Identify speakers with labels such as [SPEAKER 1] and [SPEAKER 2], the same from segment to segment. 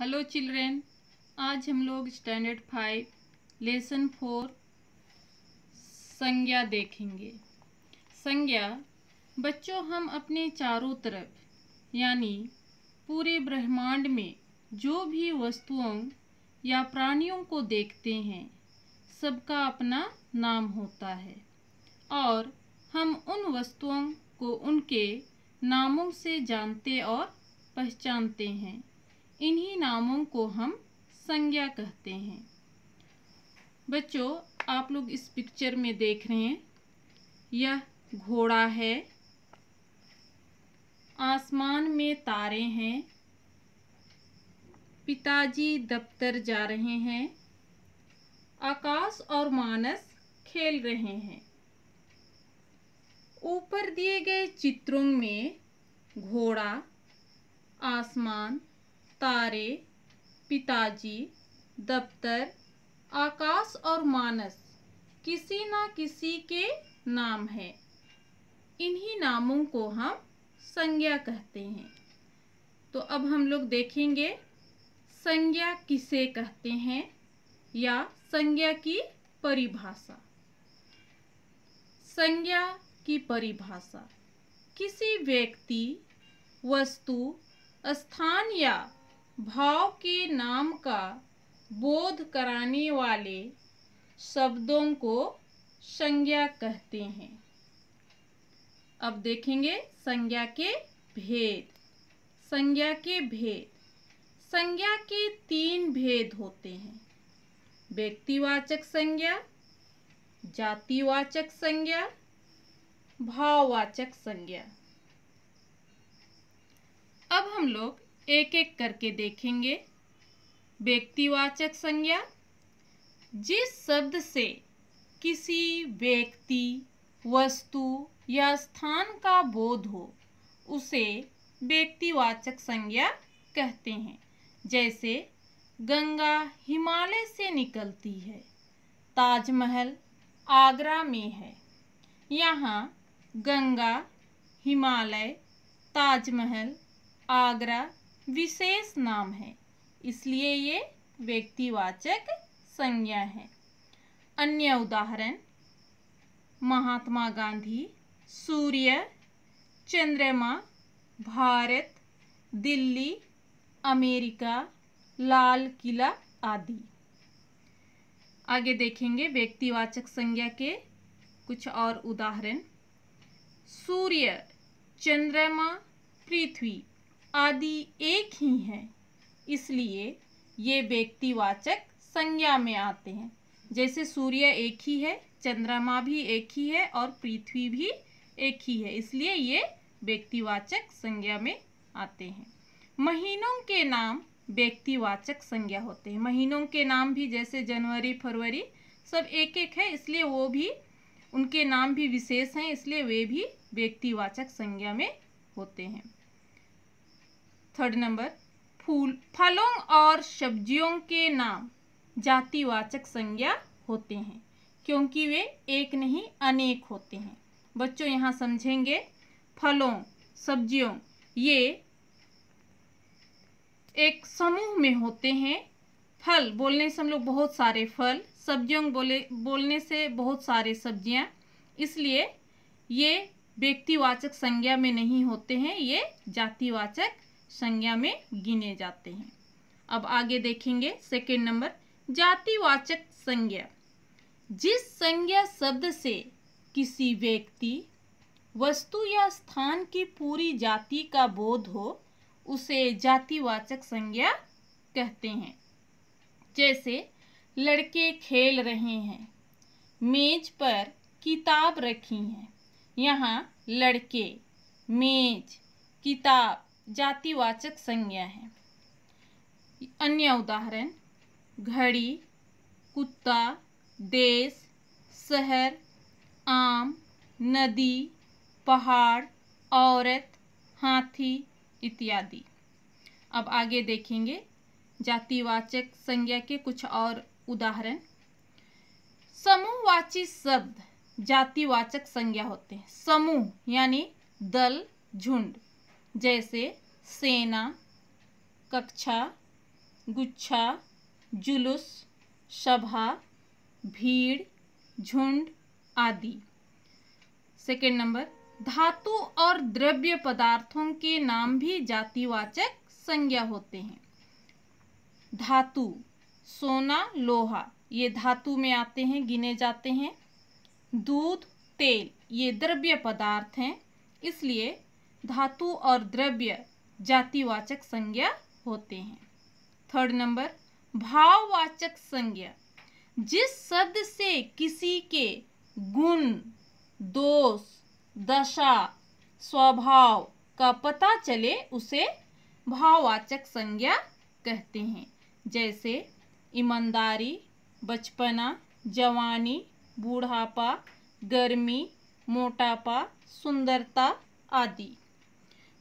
[SPEAKER 1] hello children आज हम लोग स्टैंडर्ड फाइव लेसन फोर संज्ञा देखेंगे संज्ञा बच्चों हम अपने चारों तरफ यानी पूरे ब्रह्मांड में जो भी वस्तुओं या प्राणियों को देखते हैं सबका अपना नाम होता है और हम उन वस्तुओं को उनके नामों से जानते और पहचानते हैं इन्हीं नामों को हम संज्ञा कहते हैं बच्चों आप लोग इस पिक्चर में देख रहे हैं यह घोड़ा है आसमान में तारे हैं पिताजी दफ्तर जा रहे हैं आकाश और मानस खेल रहे हैं ऊपर दिए गए चित्रों में घोड़ा आसमान तारे पिताजी दफ्तर आकाश और मानस किसी ना किसी के नाम है इन्हीं नामों को हम संज्ञा कहते हैं तो अब हम लोग देखेंगे संज्ञा किसे कहते हैं या संज्ञा की परिभाषा संज्ञा की परिभाषा किसी व्यक्ति वस्तु स्थान या भाव के नाम का बोध कराने वाले शब्दों को संज्ञा कहते हैं अब देखेंगे संज्ञा के भेद संज्ञा के भेद संज्ञा के तीन भेद होते हैं व्यक्तिवाचक संज्ञा जातिवाचक संज्ञा भाववाचक संज्ञा अब हम लोग एक एक करके देखेंगे व्यक्तिवाचक संज्ञा जिस शब्द से किसी व्यक्ति वस्तु या स्थान का बोध हो उसे व्यक्तिवाचक संज्ञा कहते हैं जैसे गंगा हिमालय से निकलती है ताजमहल आगरा में है यहाँ गंगा हिमालय ताजमहल आगरा विशेष नाम है इसलिए ये व्यक्तिवाचक संज्ञा है अन्य उदाहरण महात्मा गांधी सूर्य चंद्रमा भारत दिल्ली अमेरिका लाल किला आदि आगे देखेंगे व्यक्तिवाचक संज्ञा के कुछ और उदाहरण सूर्य चंद्रमा पृथ्वी आदि एक ही हैं इसलिए ये व्यक्तिवाचक संज्ञा में आते हैं जैसे सूर्य एक ही है चंद्रमा भी एक ही है और पृथ्वी भी एक ही है इसलिए ये व्यक्तिवाचक संज्ञा में आते हैं महीनों के नाम व्यक्तिवाचक संज्ञा होते हैं महीनों के नाम भी जैसे जनवरी फरवरी सब एक एक है इसलिए वो भी उनके नाम भी विशेष हैं इसलिए वे भी व्यक्तिवाचक संज्ञा में होते हैं थर्ड नंबर फूल फलों और सब्जियों के नाम जातिवाचक संज्ञा होते हैं क्योंकि वे एक नहीं अनेक होते हैं बच्चों यहाँ समझेंगे फलों सब्जियों ये एक समूह में होते हैं फल बोलने से हम लोग बहुत सारे फल सब्जियों बोले बोलने से बहुत सारे सब्जियाँ इसलिए ये व्यक्तिवाचक संज्ञा में नहीं होते हैं ये जातिवाचक संज्ञा में गिने जाते हैं अब आगे देखेंगे सेकेंड नंबर जातिवाचक संज्ञा जिस संज्ञा शब्द से किसी व्यक्ति वस्तु या स्थान की पूरी जाति का बोध हो उसे जातिवाचक संज्ञा कहते हैं जैसे लड़के खेल रहे हैं मेज पर किताब रखी है यहाँ लड़के मेज किताब जातिवाचक संज्ञा है अन्य उदाहरण घड़ी कुत्ता देश शहर आम नदी पहाड़ औरत हाथी इत्यादि अब आगे देखेंगे जातिवाचक संज्ञा के कुछ और उदाहरण समूहवाची शब्द जातिवाचक संज्ञा होते हैं समूह यानी दल झुंड जैसे सेना कक्षा गुच्छा जुलूस सभा भीड़ झुंड आदि सेकेंड नंबर धातु और द्रव्य पदार्थों के नाम भी जातिवाचक संज्ञा होते हैं धातु सोना लोहा ये धातु में आते हैं गिने जाते हैं दूध तेल ये द्रव्य पदार्थ हैं इसलिए धातु और द्रव्य जातिवाचक संज्ञा होते हैं थर्ड नंबर भाववाचक संज्ञा जिस शब्द से किसी के गुण दोष दशा स्वभाव का पता चले उसे भाववाचक संज्ञा कहते हैं जैसे ईमानदारी बचपना जवानी बूढ़ापा गर्मी मोटापा सुंदरता आदि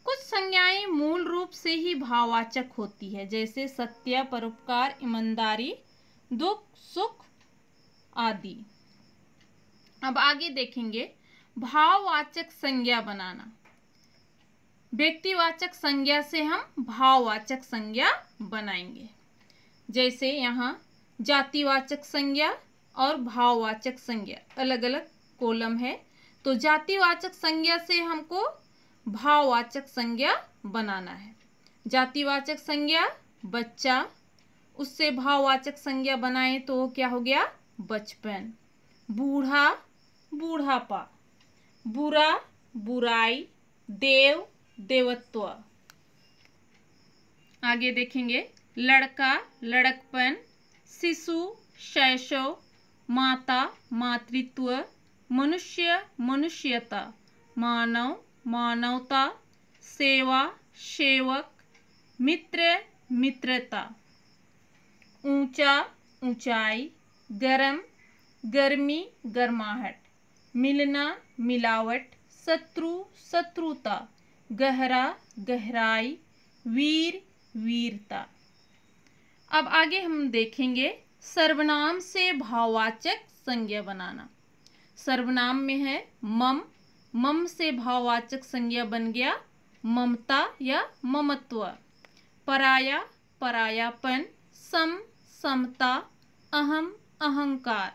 [SPEAKER 1] कुछ संज्ञाएं मूल रूप से ही भाववाचक होती है जैसे सत्य परोपकार ईमानदारी दुख सुख आदि अब आगे देखेंगे भाववाचक संज्ञा बनाना व्यक्तिवाचक संज्ञा से हम भाववाचक संज्ञा बनाएंगे जैसे यहाँ जातिवाचक संज्ञा और भाववाचक संज्ञा अलग अलग कॉलम है तो जातिवाचक संज्ञा से हमको भाववाचक संज्ञा बनाना है जातिवाचक संज्ञा बच्चा उससे भाववाचक संज्ञा बनाए तो क्या हो गया बचपन बूढ़ा बूढ़ापा बुरा बुराई देव देवत्व आगे देखेंगे लड़का लड़कपन शिशु शैशव माता मातृत्व मनुष्य मनुष्यता मानव मानवता सेवा सेवक मित्र मित्रता ऊंचा ऊंचाई गर्म गर्मी गर्माहट मिलना मिलावट शत्रु शत्रुता गहरा गहराई वीर वीरता अब आगे हम देखेंगे सर्वनाम से भाववाचक संज्ञा बनाना सर्वनाम में है मम मम से भाववाचक संज्ञा बन गया ममता या ममत्व पराया परायापन सम समता अहम अहंकार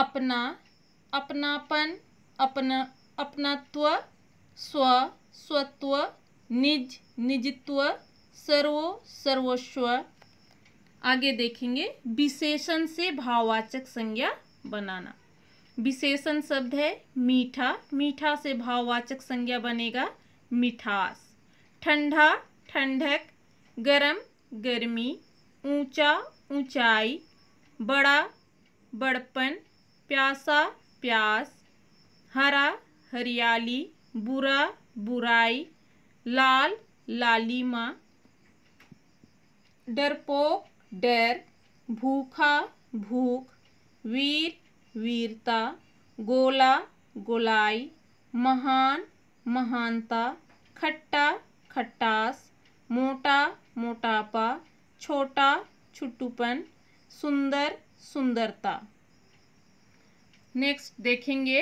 [SPEAKER 1] अपना अपनापन अपना अपनात्व स्व स्वत्व निज निजत्व सर्वो सर्वस्व आगे देखेंगे विशेषण से भाववाचक संज्ञा बनाना विशेषण शब्द है मीठा मीठा से भाववाचक संज्ञा बनेगा मिठास ठंडा ठंडक गरम गर्मी ऊंचा ऊंचाई बड़ा बड़पन प्यासा प्यास हरा हरियाली बुरा बुराई लाल लालिमा डरपोक डर भूखा भूख वीर वीरता गोला गोलाई महान महानता खट्टा खट्टास मोटा मोटापा छोटा छुट्टूपन सुंदर सुंदरता नेक्स्ट देखेंगे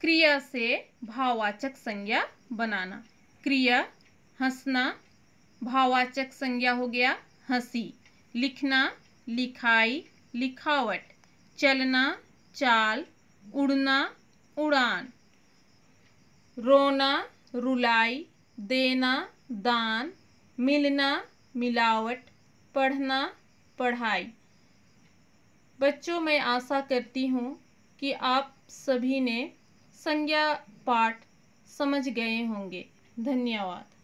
[SPEAKER 1] क्रिया से भाववाचक संज्ञा बनाना क्रिया हंसना भाववाचक संज्ञा हो गया हंसी लिखना लिखाई लिखावट चलना चाल उड़ना उड़ान रोना रुलाई देना दान मिलना मिलावट पढ़ना पढ़ाई बच्चों मैं आशा करती हूँ कि आप सभी ने संज्ञा पाठ समझ गए होंगे धन्यवाद